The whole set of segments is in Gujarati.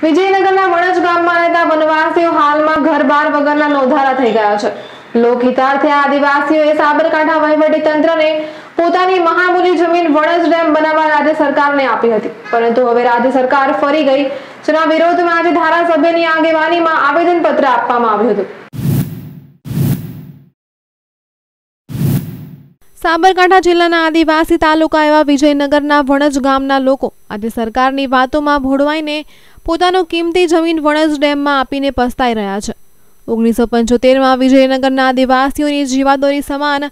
વિજયનગરના વણજ ગામમાં રહેતા વનવાસીઓ હાલમાં ઘર બાર વગરના નોંધારા થઈ ગયા છે લોકહિતાર્થે આદિવાસીઓએ સાબરકાંઠા વહીવટી તંત્રને પોતાની મહામૂલી જમીન વણજ ડેમ બનાવવા રાજ્ય સરકારને આપી હતી પરંતુ હવે રાજ્ય સરકાર ફરી ગઈ જેના વિરોધમાં આજે ધારાસભ્યની આગેવાનીમાં આવેદનપત્ર આપવામાં આવ્યું હતું સાબરકાંઠા જિલ્લાના આદિવાસી તાલુકા એવા વિજયનગરના વણજ ગામના લોકો આજે સરકારની વાતોમાં ભોળવાઈને પોતાનો કિંમતી જમીન વણજ ડેમમાં આપીને પસ્તાઈ રહ્યા છે ઓગણીસો પંચોતેરમાં વિજયનગરના આદિવાસીઓની જીવાદોરી સમાન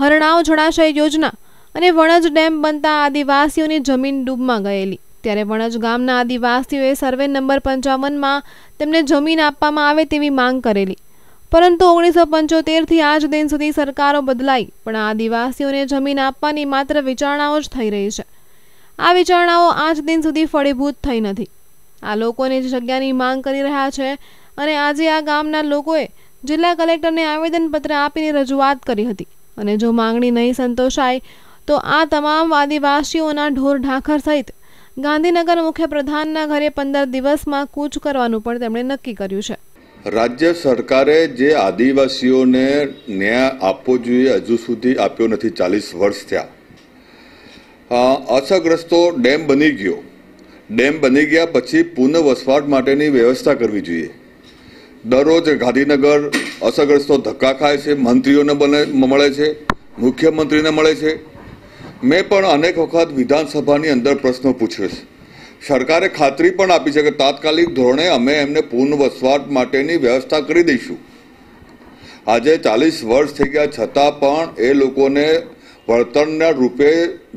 હરણાઓ જળાશય યોજના અને વણજ ડેમ બનતા આદિવાસીઓની જમીન ડૂબમાં ગયેલી ત્યારે વણજ ગામના આદિવાસીઓએ સર્વે નંબર પંચાવનમાં તેમને જમીન આપવામાં આવે તેવી માંગ કરેલી પરંતુ ઓગણીસો પંચોતેરથી આજ દિન સુધી સરકારો બદલાઈ પણ આદિવાસીઓને જમીન આપવાની માત્ર વિચારણાઓ જ થઈ રહી છે આ વિચારણાઓ આજ દિન સુધી ફળીભૂત થઈ નથી આ લોકોને જગ્યાની માંગ કરી રહ્યા છે અને આજે આ ગામના લોકોએ જિલ્લા કલેક્ટરને આવેદનપત્ર આપીને રજૂઆત કરી હતી અને જો માંગણી નહીં સંતોષાય તો આ તમામ આદિવાસીઓના ઢોર ઢાંખર સહિત ગાંધીનગર મુખ્ય પ્રધાનના ઘરે પંદર દિવસમાં કૂચ કરવાનું પણ તેમણે નક્કી કર્યું છે રાજ્ય સરકારે જે આદિવાસીઓને ન્યાય આપવો જોઈએ હજુ સુધી આપ્યો નથી ચાલીસ વર્ષ થયા અસરગ્રસ્તો ડેમ બની ગયો ડેમ બની ગયા પછી પુનઃ વસવાટ માટેની વ્યવસ્થા કરવી જોઈએ દરરોજ ગાંધીનગર અસરગ્રસ્તો ધક્કા ખાય છે મંત્રીઓને બને મળે છે મુખ્યમંત્રીને મળે છે મેં પણ અનેક વખત વિધાનસભાની અંદર પ્રશ્નો પૂછ્યો છે સરકારે ખાતરી પણ આપી છે કે તાત્કાલિક ધોરણે અમે એમને પૂર્ણ વસવાટ માટેની વ્યવસ્થા કરી દઈશું આજે ચાલીસ વર્ષ થઈ ગયા છતાં પણ એ લોકોને વળતરના રૂપે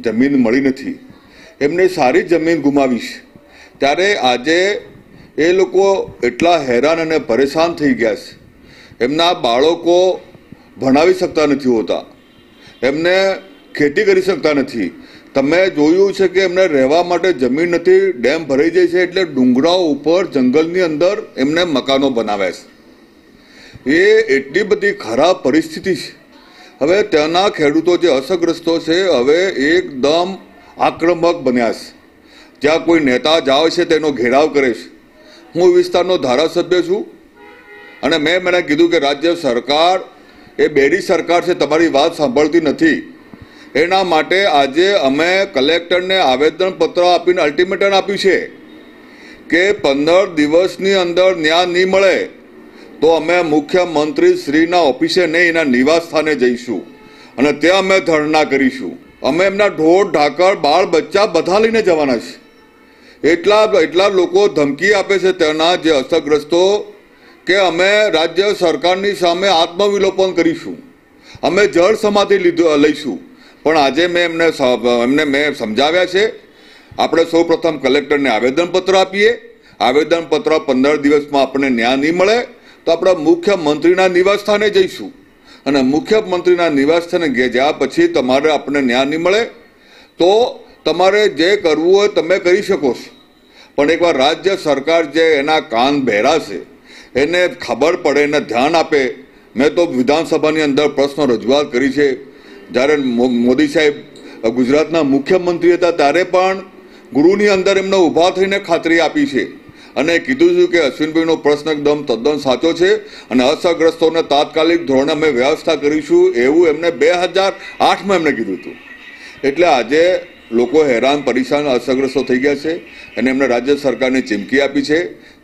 જમીન મળી નથી એમને સારી જમીન ગુમાવીશ ત્યારે આજે એ લોકો એટલા હેરાન અને પરેશાન થઈ ગયા છે એમના બાળકો ભણાવી શકતા નથી હોતા એમને ખેતી કરી શકતા નથી તમે જોયું છે કે એમને રહેવા માટે જમીન નથી ડેમ ભરાઈ જાય છે એટલે ડુંગરાઓ ઉપર જંગલની અંદર એમને મકાનો બનાવ્યા છે એ એટલી બધી ખરાબ પરિસ્થિતિ છે હવે ત્યાંના ખેડૂતો જે અસરગ્રસ્તો છે હવે એકદમ આક્રમક બન્યા છે જ્યાં કોઈ નેતા જાવે છે તેનો ઘેરાવ કરે છે હું વિસ્તારનો ધારાસભ્ય છું અને મેં મને કીધું કે રાજ્ય સરકાર એ બેડી સરકાર છે તમારી વાત સાંભળતી નથી એના માટે આજે અમે કલેક્ટરને આવેદનપત્ર આપીને અલ્ટિમેટમ આપ્યું છે કે પંદર દિવસની અંદર ન્યાય નહીં મળે તો અમે મુખ્યમંત્રી શ્રીના ઓફિસે નહીં એના નિવાસ સ્થાને જઈશું અને ત્યાં અમે ધરણા કરીશું અમે એમના ઢોર ઢાકર બાળ બચ્ચા બધા લઈને જવાના છે એટલા એટલા લોકો ધમકી આપે છે તેના જે અસરગ્રસ્તો કે અમે રાજ્ય સરકારની સામે આત્મવિલોપન કરીશું અમે જળ સમાધિ લીધું લઈશું પણ આજે મેં એમને એમને મેં સમજાવ્યા છે આપણે સૌપ્રથમ કલેક્ટરને આવેદનપત્ર આપીએ આવેદનપત્ર પંદર દિવસમાં આપણને ન્યાય નહીં મળે તો આપણા મુખ્યમંત્રીના નિવાસસ્થાને જઈશું અને મુખ્યમંત્રીના નિવાસસ્થાને ગયા પછી તમારે આપણને ન્યાય નહીં મળે તો તમારે જે કરવું હોય તમે કરી શકો છો પણ એકવાર રાજ્ય સરકાર જે એના કાન બહેરા છે એને ખબર પડે એને ધ્યાન આપે મેં તો વિધાનસભાની અંદર પ્રશ્નો રજૂઆત કરી છે જ્યારે મોદી સાહેબ ગુજરાતના મુખ્યમંત્રી હતા ત્યારે પણ ગૃહની અંદર એમને ઊભા થઈને ખાતરી આપી છે અને કીધું છું કે અશ્વિનભાઈનો પ્રશ્ન એકદમ તદ્દન સાચો છે અને અસરગ્રસ્તોને તાત્કાલિક ધોરણે અમે વ્યવસ્થા કરીશું એવું એમને બે હજાર આઠમાં એમને કીધું હતું એટલે આજે લોકો હેરાન પરેશાન અસરગ્રસ્તો થઈ ગયા છે અને એમને રાજ્ય સરકારને ચીમકી આપી છે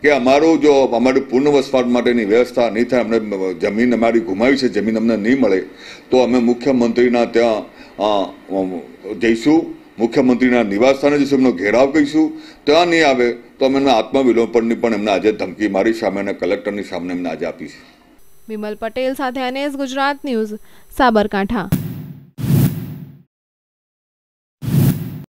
કે અમારું જો અમારી પૂર્ણવસવાટ માટેની વ્યવસ્થા નહીં થાય અમને જમીન અમારી ગુમાવી છે જમીન અમને નહીં મળે તો અમે મુખ્યમંત્રીના ત્યાં જઈશું મુખ્યમંત્રીના નિવાસસ્થાને જ એમનો ઘેરાવ કહીશું ત્યાં નહીં આવે તો અમે એમના આત્મવિલોપનની પણ એમને આજે ધમકી મારી સામે અને કલેક્ટરની સામે એમને આજે આપી છે વિમલ પટેલ સાથે એનએસ ગુજરાત ન્યૂઝ સાબરકાંઠા